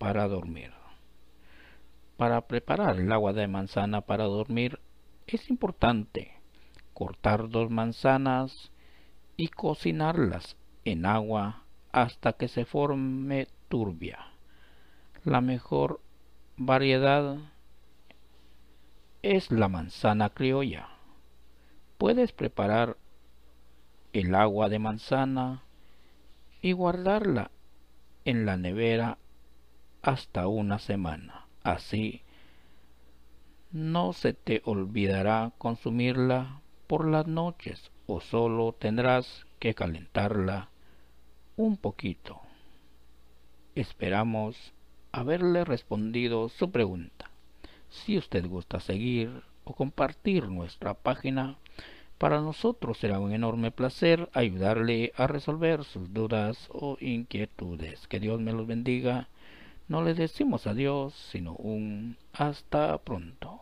para dormir. Para preparar el agua de manzana para dormir es importante cortar dos manzanas y cocinarlas en agua hasta que se forme turbia. La mejor variedad es la manzana criolla. Puedes preparar el agua de manzana y guardarla en la nevera hasta una semana. Así, no se te olvidará consumirla por las noches o solo tendrás que calentarla un poquito. Esperamos haberle respondido su pregunta. Si usted gusta seguir o compartir nuestra página, para nosotros será un enorme placer ayudarle a resolver sus dudas o inquietudes. Que Dios me los bendiga no le decimos adiós, sino un hasta pronto.